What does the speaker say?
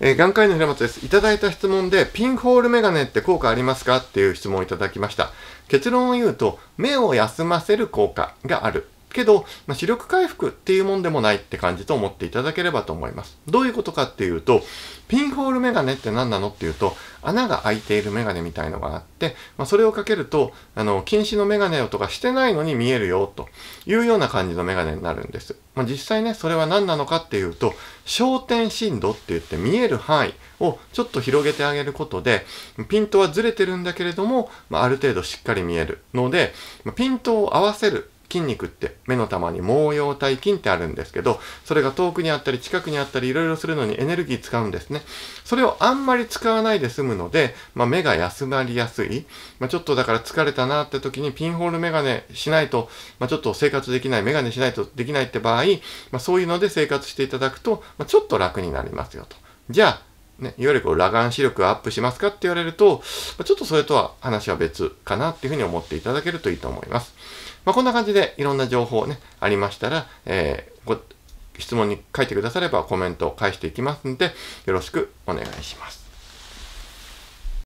えー、眼科医の平松です。いただいた質問で、ピンホールメガネって効果ありますかっていう質問をいただきました。結論を言うと、目を休ませる効果がある。けど、まあ、視力回復っていうもんでもないって感じと思っていただければと思います。どういうことかっていうと、ピンホールメガネって何なのっていうと、穴が開いているメガネみたいのがあって、まあ、それをかけると、あの、禁止のメガネをとかしてないのに見えるよ、というような感じのメガネになるんです。まあ、実際ね、それは何なのかっていうと、焦点振動って言って見える範囲をちょっと広げてあげることで、ピントはずれてるんだけれども、まあ、ある程度しっかり見えるので、まピントを合わせる筋肉って目の玉に毛様体筋ってあるんですけど、それが遠くにあったり近くにあったりいろいろするのにエネルギー使うんですね。それをあんまり使わないで済むので、まあ、目が休まりやすい。まあ、ちょっとだから疲れたなって時にピンホールメガネしないと、まあ、ちょっと生活できない、メガネしないとできないって場合、まそういうので生活していただくと、まちょっと楽になりますよと。じゃあ、ね、いわゆるこう裸眼視力がアップしますかって言われると、ちょっとそれとは話は別かなっていうふうに思っていただけるといいと思います。まあ、こんな感じでいろんな情報ね、ありましたら、えー、ご質問に書いてくださればコメントを返していきますんで、よろしくお願いします。